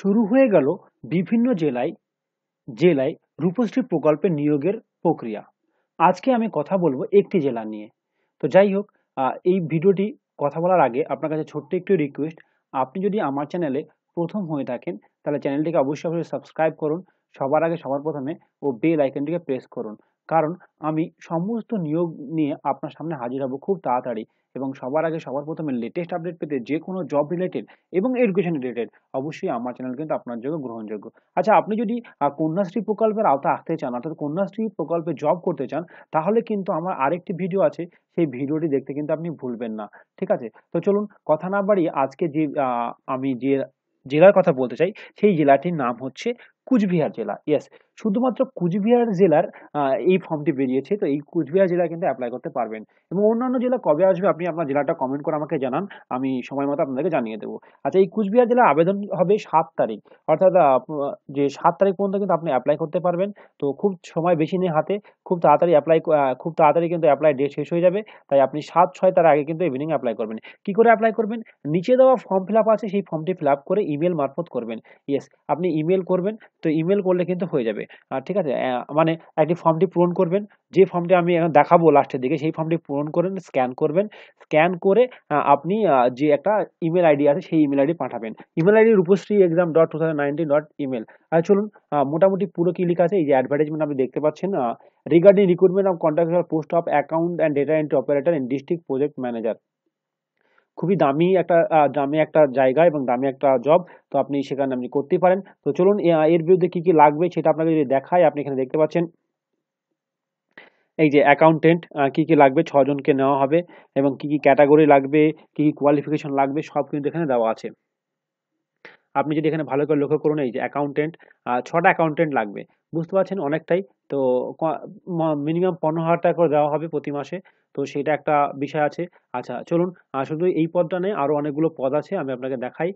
শুরু হয়ে গেল বিভিন্ন জেলায় জেলায় রূপশ্রী প্রকল্পে নিয়োগের প্রক্রিয়া আজকে আমি কথা বলবো একটি জেলা নিয়ে তো যাই হোক এই ভিডিওটি কথা বলার আগে আপনার কাছে ছোট্ট একটি রিকোয়েস্ট আপনি যদি আমার চ্যানেলে প্রথম হয়ে থাকেন তাহলে চ্যানেলটিকে অবশ্যই অবশ্যই সাবস্ক্রাইব করুন সবার আগে সবার প্রথমে ও বেল আইকনটিকে প্রেস করুন কারণ আমি সমস্ত নিয়োগ নিয়ে আপনার সামনে হাজির হব খুব তাড়াতাড়ি এবং সবার আগে সবার প্রথমে লেটেস্ট আপডেট পেতে যে কোনো জব রিলেটেড এবং এডুকেশন রিলেটেড অবশ্যই আমার চ্যানেল কিন্তু আপনার জন্য গ্রহণযোগ্য আচ্ছা আপনি যদি কন্যাশ্রী প্রকল্পের আওতা আসতে চান অর্থাৎ কন্যাশ্রী প্রকল্পে জব করতে চান তাহলে কিন্তু আমার আরেকটি ভিডিও আছে সেই ভিডিওটি দেখতে কিন্তু আপনি ভুলবেন না ঠিক আছে তো চলুন কথা না বাড়িয়ে আজকে যে আমি যে জেলার কথা বলতে চাই সেই জেলাটির নাম হচ্ছে कुछ भी हर चला यस শুধুমাত্র কুচবিহার জেলার এই ফর্মটি বেরিয়েছে তো এই কুচবিহার জেলা কিন্তু অ্যাপ্লাই করতে পারবেন এবং অন্যান্য জেলা কবে আসবে আপনি আপনার জেলাটা কমেন্ট করে আমাকে জানান আমি সময় মতো আপনাদেরকে জানিয়ে দেবো আচ্ছা এই কুচবিহার জেলা আবেদন হবে সাত তারিখ অর্থাৎ যে সাত তারিখ পর্যন্ত কিন্তু আপনি অ্যাপ্লাই করতে পারবেন তো খুব সময় বেশি নেই হাতে খুব তাড়াতাড়ি অ্যাপ্লাই খুব তাড়াতাড়ি কিন্তু অ্যাপ্লাই ডেট শেষ হয়ে যাবে তাই আপনি সাত ছয় তার আগে কিন্তু ইভিনিং অ্যাপ্লাই করবেন কি করে অ্যাপ্লাই করবেন নিচে দেওয়া ফর্ম ফিল আছে সেই ফর্মটি ফিল করে ইমেল মারফত করবেন ইয়েস আপনি ইমেল করবেন তো ইমেল করলে কিন্তু হয়ে যাবে ঠিক আছে মানে একটি ফর্মটি পূরণ করবেন যে ফর্মটি আমি এখন দেখাবো লাস্টের দিকে সেই ফর্মটি পূরণ করেন স্ক্যান করবেন স্ক্যান করে আপনি যে একটা ইমেল আইডি আছে সেই ইমেল আইডি পাঠাবেন email ID Rupashree exam dot two dot email আর চলুন মোটামুটি পুরো ক্লিক আছে এই যে অ্যাডভার্টাইজমেন্ট আপনি দেখতে পাচ্ছেন regarding recruitment of contractor post of account and data entry operator in district project manager খুবই দামি একটা দামি একটা জায়গা এবং দামি একটা জব তো আপনি সেখানে আপনি করতেই পারেন তো চলুন এর বিরুদ্ধে কি কি লাগবে সেটা আপনাকে যদি দেখায় আপনি এখানে দেখতে পাচ্ছেন এই যে অ্যাকাউন্টেন্ট কি কি লাগবে ছজনকে নেওয়া হবে এবং কি কি ক্যাটাগরি লাগবে কি কি কোয়ালিফিকেশন লাগবে সব কিন্তু এখানে দেওয়া আছে আপনি যদি এখানে ভালো করে লক্ষ্য করুন এই যে অ্যাকাউন্টেন্ট ছটা অ্যাকাউন্টেন্ট লাগবে বুঝতে পারছেন অনেকটাই তো মিনিমাম পনেরো হাজার টাকা করে দেওয়া হবে প্রতি মাসে তো সেটা একটা বিষয় আছে আচ্ছা চলুন শুধু এই পদটা নেই আরও অনেকগুলো পদ আছে আমি আপনাকে দেখাই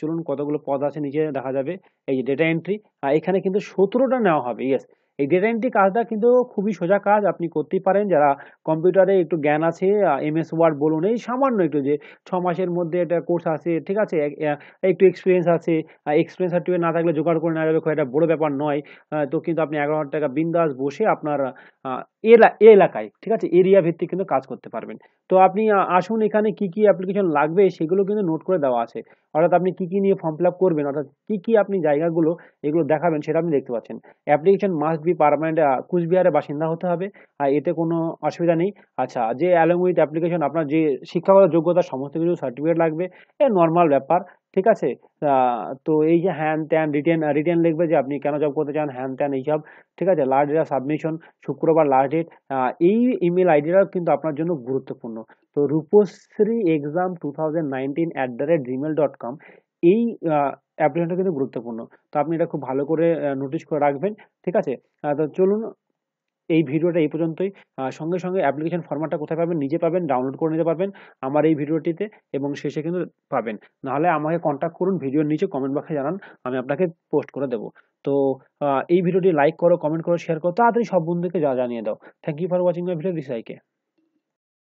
চলুন কতগুলো পদ আছে নিচে দেখা যাবে এই যে ডেটা এন্ট্রি এখানে কিন্তু সতেরোটা নেওয়া হবে ইয়েস এই ডেটা এন্ট্রি কাজটা কিন্তু খুবই সোজা কাজ আপনি করতেই পারেন যারা কম্পিউটারে একটু জ্ঞান আছে এম এস ওয়ার্ড বলুন এই সামান্য একটু যে ছ মাসের মধ্যে একটা কোর্স আছে ঠিক আছে একটু এক্সপিরিয়েন্স আছে এক্সপিরিয়েন্স সার্টিফিকেট না থাকলে জোগাড় করে নেওয়া যাবে খুব একটা বড় ব্যাপার নয় তো কিন্তু আপনি এগারো হাজার টাকা বিন্দাস বসে আপনার এলা এলাকায় ঠিক আছে এরিয়া ভিত্তিক কিন্তু কাজ করতে পারবেন তো আপনি আসুন এখানে কি কি অ্যাপ্লিকেশন লাগবে সেগুলো কিন্তু নোট করে দেওয়া আছে অর্থাৎ আপনি কি কি নিয়ে ফর্ম ফিল আপ করবেন অর্থাৎ কি কি আপনি জায়গাগুলো এগুলো দেখাবেন সেটা আপনি দেখতে পাচ্ছেন অ্যাপ্লিকেশন মাস্ট থাকবি পারমানেন্ট কুচবিহারের বাসিন্দা হতে হবে আর এতে কোনো অসুবিধা নেই আচ্ছা যে অ্যালং উইথ অ্যাপ্লিকেশন আপনার যে শিক্ষাগত যোগ্যতা সমস্ত কিছু সার্টিফিকেট লাগবে এ নর্মাল ব্যাপার ঠিক আছে তো এই যে হ্যান ত্যান রিটেন রিটেন লিখবে যে আপনি কেন জব করতে চান হ্যান ত্যান এইসব ঠিক আছে লাস্ট ডেটা সাবমিশন শুক্রবার লাস্ট ডেট এই ইমেল আইডিটাও কিন্তু আপনার জন্য গুরুত্বপূর্ণ তো Rupashree exam two thousand nineteen at the rate gmail dot com এই অ্যাপ্লিকেশনটা কিন্তু গুরুত্বপূর্ণ তো আপনি এটা খুব ভালো করে নোটিশ করে রাখবেন ঠিক আছে তো চলুন এই ভিডিওটা এই পর্যন্তই সঙ্গে সঙ্গে অ্যাপ্লিকেশন ফর্মাটটা কোথায় পাবেন নিজে পাবেন ডাউনলোড করে নিতে পারবেন আমার এই ভিডিওটিতে এবং শেষে কিন্তু পাবেন নাহলে আমাকে কন্ট্যাক্ট করুন ভিডিওর নিচে কমেন্ট বক্সে জানান আমি আপনাকে পোস্ট করে দেবো তো এই ভিডিওটি লাইক করো কমেন্ট করো শেয়ার করো তাড়াতাড়ি সব বন্ধুকে যা জানিয়ে দাও thank you for watching my video this